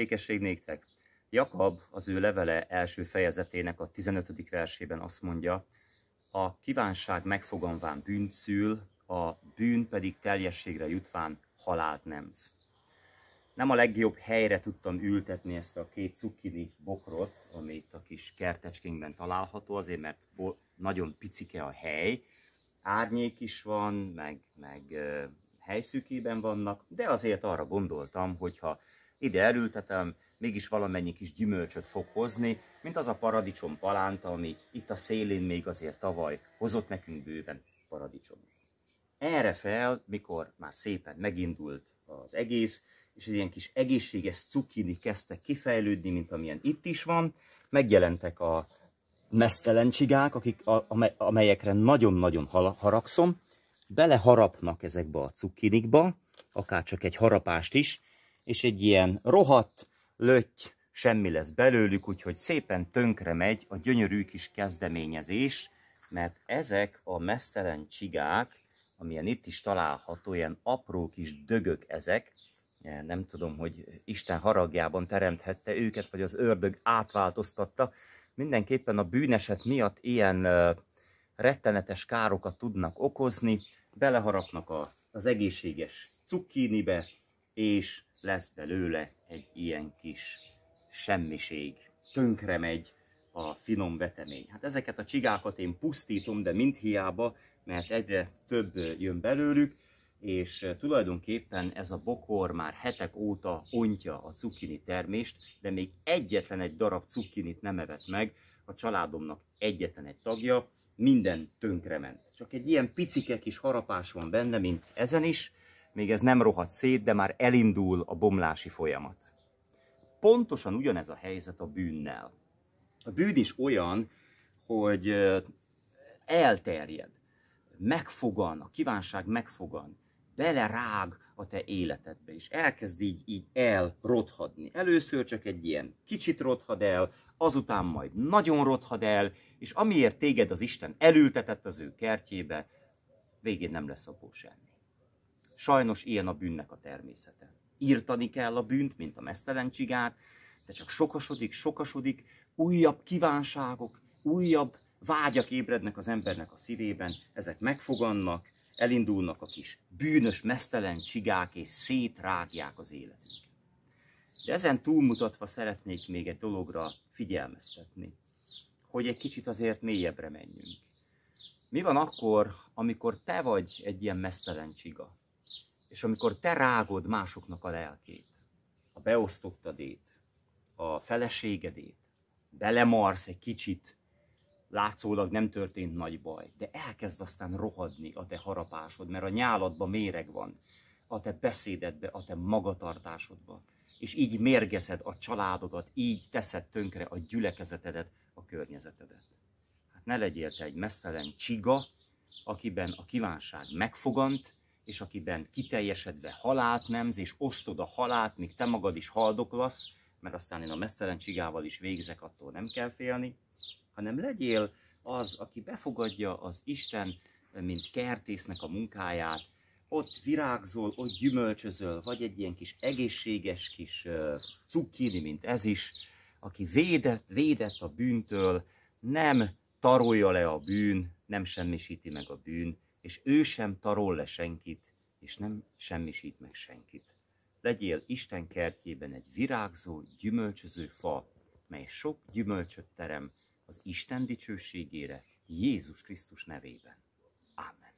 Békesség néktek! Jakab az ő levele első fejezetének a 15. versében azt mondja, a kívánság megfoganván bűnt szül, a bűn pedig teljességre jutván halált nemz. Nem a legjobb helyre tudtam ültetni ezt a két cukkini bokrot, ami itt a kis kertecskénkben található, azért mert nagyon picike a hely, árnyék is van, meg, meg helyszűkében vannak, de azért arra gondoltam, hogyha ide elültetem, mégis valamennyi kis gyümölcsöt fog hozni, mint az a paradicsom palánta, ami itt a szélén még azért tavaly hozott nekünk bőven paradicsom. Erre fel, mikor már szépen megindult az egész, és ilyen kis egészséges cukini kezdtek kifejlődni, mint amilyen itt is van, megjelentek a mesztelen csigák, akik, amelyekre nagyon-nagyon haragszom, beleharapnak ezekbe a cukinikba, akár csak egy harapást is, és egy ilyen rohadt, löty, semmi lesz belőlük, úgyhogy szépen tönkre megy a gyönyörű kis kezdeményezés, mert ezek a mesztelen csigák, amilyen itt is található, ilyen apró kis dögök ezek, eh, nem tudom, hogy Isten haragjában teremthette őket, vagy az ördög átváltoztatta, mindenképpen a bűneset miatt ilyen eh, rettenetes károkat tudnak okozni, beleharapnak a, az egészséges cukkinibe, és lesz belőle egy ilyen kis semmiség. Tönkre megy a finom vetemény. Hát ezeket a csigákat én pusztítom, de mind hiába, mert egyre több jön belőlük, és tulajdonképpen ez a bokor már hetek óta ontja a cukkini termést, de még egyetlen egy darab cukkinit nem evett meg, a családomnak egyetlen egy tagja, minden tönkrement. Csak egy ilyen picike kis harapás van benne, mint ezen is, még ez nem rohadt szét, de már elindul a bomlási folyamat. Pontosan ugyanez a helyzet a bűnnel. A bűn is olyan, hogy elterjed, megfogan, a kívánság megfogan, belerág a te életedbe, és elkezd így, így elrothadni. Először csak egy ilyen kicsit rothad el, azután majd nagyon rothad el, és amiért téged az Isten elültetett az ő kertjébe, végén nem lesz abból semmi. Sajnos ilyen a bűnnek a természete. Írtani kell a bűnt, mint a mesztelen csigát, de csak sokasodik, sokasodik, újabb kívánságok, újabb vágyak ébrednek az embernek a szívében, ezek megfogannak, elindulnak a kis bűnös, mesztelen csigák, és szétrágják az életünket. De ezen túlmutatva szeretnék még egy dologra figyelmeztetni, hogy egy kicsit azért mélyebbre menjünk. Mi van akkor, amikor te vagy egy ilyen mesztelen csiga? És amikor te rágod másoknak a lelkét, a beosztottadét, a feleségedét, belemarsz egy kicsit, látszólag nem történt nagy baj, de elkezd aztán rohadni a te harapásod, mert a nyáladba méreg van, a te beszédedbe, a te magatartásodba. És így mérgezed a családodat, így teszed tönkre a gyülekezetedet, a környezetedet. Hát ne legyél te egy mesztelen csiga, akiben a kívánság megfogant, és akiben kiteljesedve halált nemz, és osztod a halált, míg te magad is haldoklasz, mert aztán én a mesztelen csigával is végzek, attól nem kell félni, hanem legyél az, aki befogadja az Isten, mint kertésznek a munkáját, ott virágzol, ott gyümölcsözöl, vagy egy ilyen kis egészséges kis cukkini, mint ez is, aki védett, védett a bűntől, nem tarolja le a bűn, nem semmisíti meg a bűn, és ő sem tarol le senkit, és nem semmisít meg senkit. Legyél Isten kertjében egy virágzó, gyümölcsöző fa, mely sok gyümölcsöt terem az Isten dicsőségére Jézus Krisztus nevében. Amen.